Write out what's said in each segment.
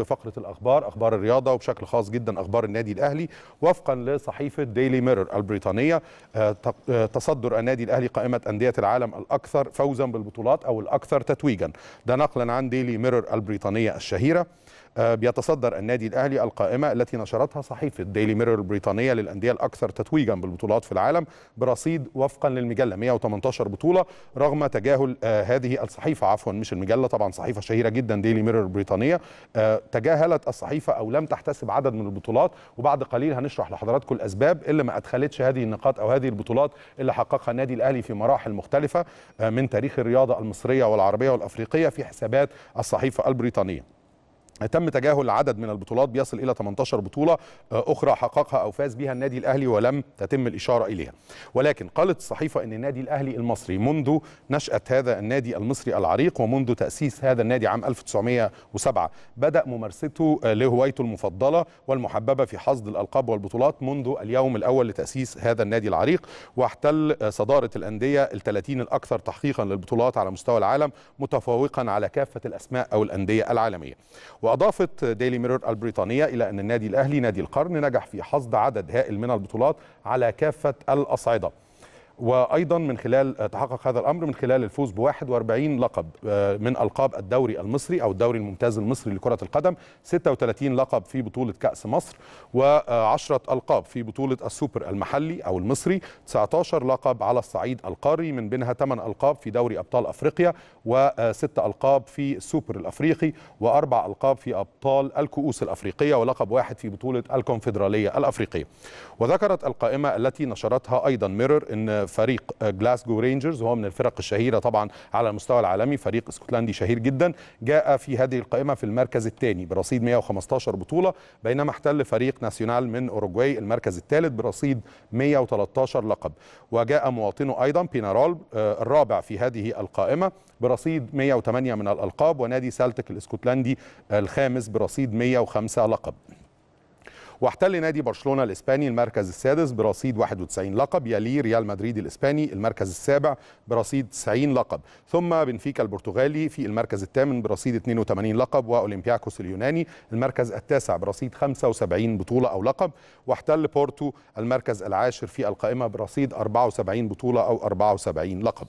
بفقره الاخبار اخبار الرياضه وبشكل خاص جدا اخبار النادي الاهلي وفقا لصحيفه ديلي ميرور البريطانيه آه، آه، تصدر النادي الاهلي قائمه انديه العالم الاكثر فوزا بالبطولات او الاكثر تتويجا ده نقلا عن ديلي ميرور البريطانيه الشهيره آه، بيتصدر النادي الاهلي القائمه التي نشرتها صحيفه ديلي ميرور البريطانيه للانديه الاكثر تتويجا بالبطولات في العالم برصيد وفقا للمجله 118 بطوله رغم تجاهل آه، هذه الصحيفه عفوا مش المجله طبعا صحيفه شهيره جدا ديلي ميرور البريطانيه آه، تجاهلت الصحيفه او لم تحتسب عدد من البطولات وبعد قليل هنشرح لحضراتكم الاسباب اللي ما ادخلتش هذه النقاط او هذه البطولات اللي حققها النادي الاهلي في مراحل مختلفه من تاريخ الرياضه المصريه والعربيه والافريقيه في حسابات الصحيفه البريطانيه تم تجاهل عدد من البطولات بيصل الى 18 بطوله آه، اخرى حققها او فاز بها النادي الاهلي ولم تتم الاشاره اليها ولكن قالت الصحيفه ان النادي الاهلي المصري منذ نشاه هذا النادي المصري العريق ومنذ تاسيس هذا النادي عام 1907 بدا ممارسته آه، لهوايته المفضله والمحببه في حصد الالقاب والبطولات منذ اليوم الاول لتاسيس هذا النادي العريق واحتل آه، صداره الانديه ال30 الاكثر تحقيقا للبطولات على مستوى العالم متفوقا على كافه الاسماء او الانديه العالميه وأضافت ديلي ميرور البريطانية إلى أن النادي الأهلي نادي القرن نجح في حصد عدد هائل من البطولات على كافة الأصعدة وايضا من خلال آه، تحقق هذا الامر من خلال الفوز ب 41 لقب آه، من القاب الدوري المصري او الدوري الممتاز المصري لكره القدم 36 لقب في بطوله كاس مصر و10 القاب في بطوله السوبر المحلي او المصري 19 لقب على الصعيد القاري من بينها 8 القاب في دوري ابطال افريقيا و6 آه، القاب في السوبر الافريقي واربع القاب في ابطال الكؤوس الافريقيه ولقب واحد في بطوله الكونفدراليه الافريقيه وذكرت القائمه التي نشرتها ايضا ميرور ان فريق جلاسكو رينجرز وهو من الفرق الشهيره طبعا على المستوى العالمي فريق اسكتلندي شهير جدا جاء في هذه القائمه في المركز الثاني برصيد 115 بطوله بينما احتل فريق ناسيونال من اوروجواي المركز الثالث برصيد 113 لقب وجاء مواطنه ايضا بينارول آه، الرابع في هذه القائمه برصيد 108 من الالقاب ونادي سالتك الاسكتلندي الخامس برصيد 105 لقب واحتل نادي برشلونة الإسباني المركز السادس برصيد 91 لقب يلي ريال مدريد الإسباني المركز السابع برصيد 90 لقب ثم بنفيكا البرتغالي في المركز الثامن برصيد 82 لقب وأولمبياكوس اليوناني المركز التاسع برصيد 75 بطولة أو لقب واحتل بورتو المركز العاشر في القائمة برصيد 74 بطولة أو 74 لقب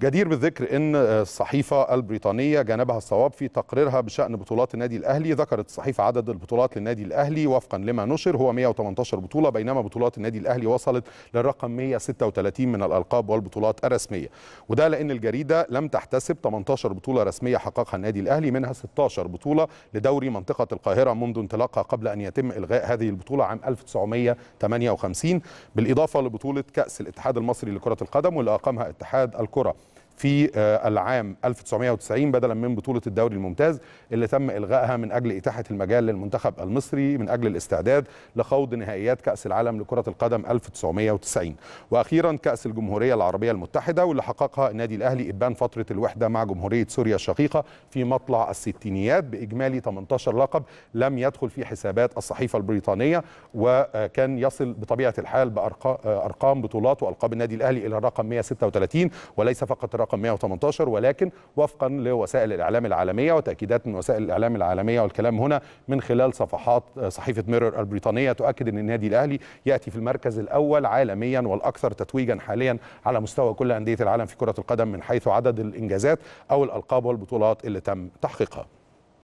جدير بالذكر ان الصحيفه البريطانيه جانبها الصواب في تقريرها بشان بطولات النادي الاهلي ذكرت الصحيفه عدد البطولات للنادي الاهلي وفقا لما نشر هو 118 بطوله بينما بطولات النادي الاهلي وصلت للرقم 136 من الالقاب والبطولات الرسميه وده لان الجريده لم تحتسب 18 بطوله رسميه حققها النادي الاهلي منها 16 بطوله لدوري منطقه القاهره منذ انطلاقها قبل ان يتم الغاء هذه البطوله عام 1958 بالاضافه لبطوله كاس الاتحاد المصري لكره القدم واللي اقامها اتحاد الكره في آه، العام 1990 بدلا من بطولة الدوري الممتاز اللي تم إلغائها من أجل إتاحة المجال للمنتخب المصري من أجل الاستعداد لخوض نهائيات كأس العالم لكرة القدم 1990 وأخيرا كأس الجمهورية العربية المتحدة واللي حققها النادي الأهلي إبان فترة الوحدة مع جمهورية سوريا الشقيقة في مطلع الستينيات بإجمالي 18 لقب لم يدخل في حسابات الصحيفة البريطانية وكان يصل بطبيعة الحال بأرقام آه، بطولات وألقاب النادي الأهلي إلى الرقم 136 وليس فقط رقم رقم 118 ولكن وفقا لوسائل الإعلام العالمية وتأكيدات من وسائل الإعلام العالمية والكلام هنا من خلال صفحات صحيفة ميرور البريطانية تؤكد أن النادي الأهلي يأتي في المركز الأول عالميا والأكثر تتويجا حاليا على مستوى كل أندية العالم في كرة القدم من حيث عدد الإنجازات أو الألقاب والبطولات اللي تم تحقيقها